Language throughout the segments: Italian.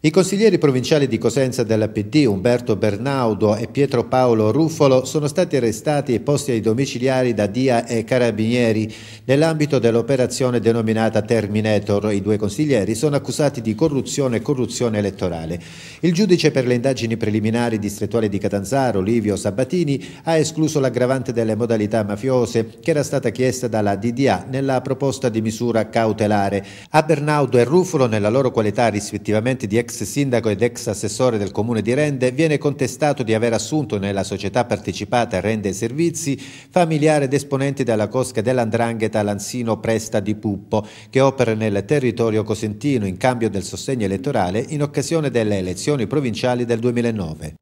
I consiglieri provinciali di Cosenza della PD Umberto Bernaudo e Pietro Paolo Ruffolo sono stati arrestati e posti ai domiciliari da DIA e Carabinieri nell'ambito dell'operazione denominata Terminator. I due consiglieri sono accusati di corruzione e corruzione elettorale. Il giudice per le indagini preliminari distrettuale di Catanzaro, Livio Sabatini, ha escluso l'aggravante delle modalità mafiose che era stata chiesta dalla DDA nella proposta di misura cautelare. A Bernaudo e Ruffolo, nella loro qualità rispettivamente di ex ex sindaco ed ex assessore del comune di Rende, viene contestato di aver assunto nella società partecipata Rende Servizi familiari ed esponenti della cosca dell'Andrangheta Lanzino Presta di Puppo, che opera nel territorio cosentino in cambio del sostegno elettorale in occasione delle elezioni provinciali del 2009.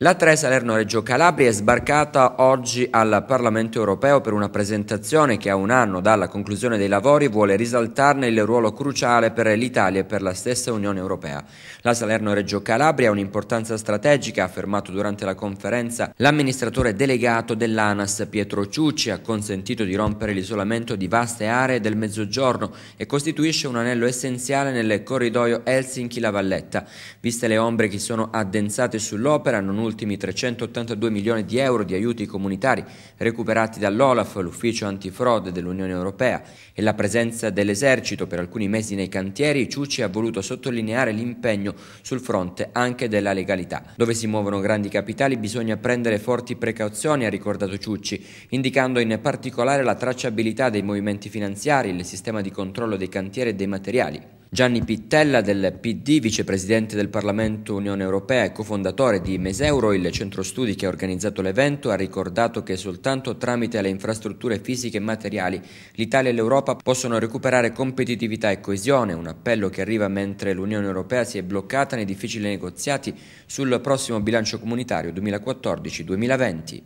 La 3 Salerno-Reggio Calabria è sbarcata oggi al Parlamento europeo per una presentazione che a un anno dalla conclusione dei lavori vuole risaltarne il ruolo cruciale per l'Italia e per la stessa Unione europea. La Salerno-Reggio Calabria ha un'importanza strategica, ha affermato durante la conferenza l'amministratore delegato dell'ANAS Pietro Ciucci, ha consentito di rompere l'isolamento di vaste aree del Mezzogiorno e costituisce un anello essenziale nel corridoio Helsinki-La Valletta. Viste le ombre che sono addensate sull'opera, non ultimi 382 milioni di euro di aiuti comunitari recuperati dall'Olaf, l'ufficio antifrode dell'Unione Europea, e la presenza dell'esercito per alcuni mesi nei cantieri, Ciucci ha voluto sottolineare l'impegno sul fronte anche della legalità. Dove si muovono grandi capitali bisogna prendere forti precauzioni, ha ricordato Ciucci, indicando in particolare la tracciabilità dei movimenti finanziari, il sistema di controllo dei cantieri e dei materiali. Gianni Pittella del PD, vicepresidente del Parlamento Unione Europea e cofondatore di Meseuro, il centro studi che ha organizzato l'evento, ha ricordato che soltanto tramite le infrastrutture fisiche e materiali l'Italia e l'Europa possono recuperare competitività e coesione, un appello che arriva mentre l'Unione Europea si è bloccata nei difficili negoziati sul prossimo bilancio comunitario 2014-2020.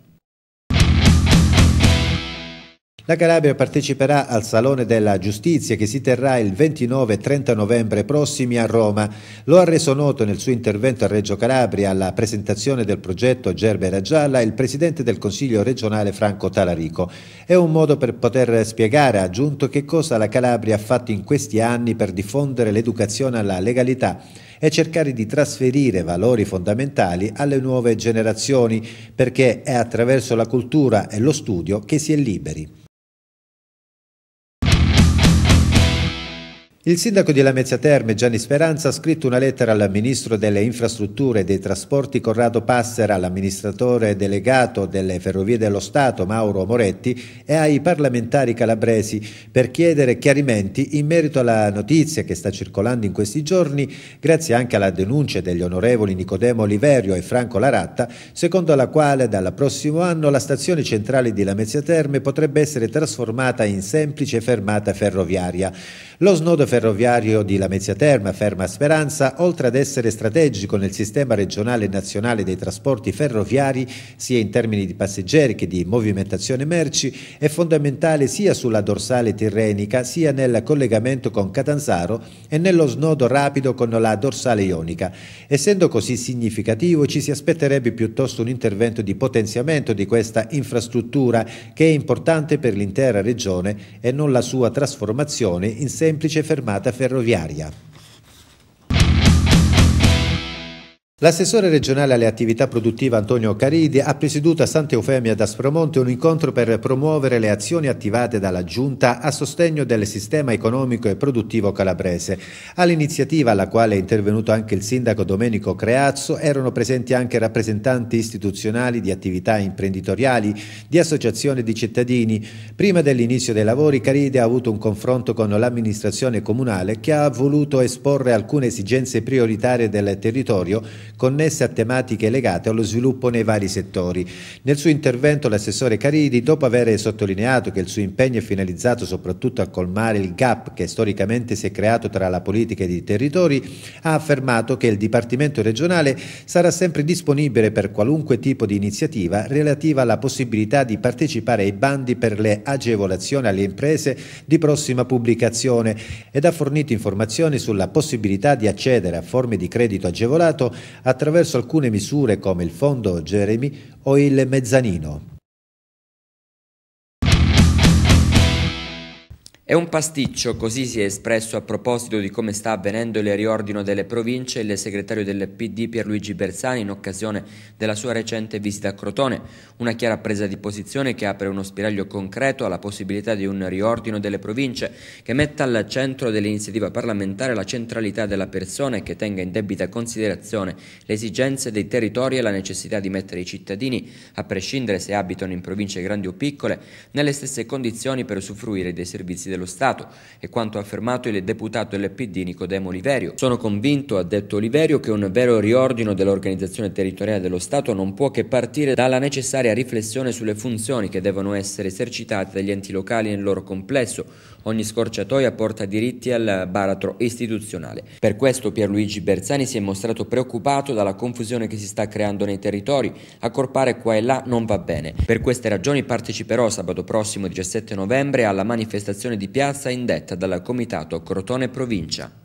La Calabria parteciperà al Salone della Giustizia che si terrà il 29 e 30 novembre prossimi a Roma. Lo ha reso noto nel suo intervento a Reggio Calabria alla presentazione del progetto Gerbera Gialla il presidente del Consiglio regionale Franco Talarico. È un modo per poter spiegare, ha aggiunto, che cosa la Calabria ha fatto in questi anni per diffondere l'educazione alla legalità e cercare di trasferire valori fondamentali alle nuove generazioni, perché è attraverso la cultura e lo studio che si è liberi. Il sindaco di Lamezia Terme, Gianni Speranza, ha scritto una lettera al ministro delle infrastrutture e dei trasporti Corrado Passera, all'amministratore delegato delle ferrovie dello Stato Mauro Moretti e ai parlamentari calabresi per chiedere chiarimenti in merito alla notizia che sta circolando in questi giorni, grazie anche alla denuncia degli onorevoli Nicodemo Oliverio e Franco Laratta, secondo la quale dal prossimo anno la stazione centrale di Lamezia Terme potrebbe essere trasformata in semplice fermata ferroviaria. Lo snodo ferroviario ferroviario di Lamezia Terma, Ferma Speranza, oltre ad essere strategico nel sistema regionale e nazionale dei trasporti ferroviari, sia in termini di passeggeri che di movimentazione merci, è fondamentale sia sulla dorsale tirrenica, sia nel collegamento con Catanzaro e nello snodo rapido con la dorsale ionica. Essendo così significativo, ci si aspetterebbe piuttosto un intervento di potenziamento di questa infrastruttura che è importante per l'intera regione e non la sua trasformazione in semplice fermata armata ferroviaria. L'assessore regionale alle attività produttive Antonio Caridi ha presieduto a Sant'Eufemia da Spromonte un incontro per promuovere le azioni attivate dalla Giunta a sostegno del sistema economico e produttivo calabrese. All'iniziativa alla quale è intervenuto anche il sindaco Domenico Creazzo erano presenti anche rappresentanti istituzionali di attività imprenditoriali, di associazioni di cittadini. Prima dell'inizio dei lavori Caridi ha avuto un confronto con l'amministrazione comunale che ha voluto esporre alcune esigenze prioritarie del territorio connesse a tematiche legate allo sviluppo nei vari settori. Nel suo intervento l'assessore Caridi, dopo aver sottolineato che il suo impegno è finalizzato soprattutto a colmare il gap che storicamente si è creato tra la politica ed i territori, ha affermato che il Dipartimento regionale sarà sempre disponibile per qualunque tipo di iniziativa relativa alla possibilità di partecipare ai bandi per le agevolazioni alle imprese di prossima pubblicazione ed ha fornito informazioni sulla possibilità di accedere a forme di credito agevolato attraverso alcune misure come il fondo Jeremy o il mezzanino. È un pasticcio, così si è espresso a proposito di come sta avvenendo il riordino delle province il segretario del PD Pierluigi Bersani in occasione della sua recente visita a Crotone, una chiara presa di posizione che apre uno spiraglio concreto alla possibilità di un riordino delle province che metta al centro dell'iniziativa parlamentare la centralità della persona e che tenga in debita considerazione le esigenze dei territori e la necessità di mettere i cittadini, a prescindere se abitano in province grandi o piccole, nelle stesse condizioni per usufruire dei servizi dello dello Stato, è quanto affermato il deputato del PD Nicodemo Oliverio. Sono convinto, ha detto Oliverio, che un vero riordino dell'organizzazione territoriale dello Stato non può che partire dalla necessaria riflessione sulle funzioni che devono essere esercitate dagli enti locali nel loro complesso, Ogni scorciatoia porta diritti al baratro istituzionale. Per questo Pierluigi Bersani si è mostrato preoccupato dalla confusione che si sta creando nei territori. Accorpare qua e là non va bene. Per queste ragioni parteciperò sabato prossimo 17 novembre alla manifestazione di piazza indetta dal Comitato Crotone Provincia.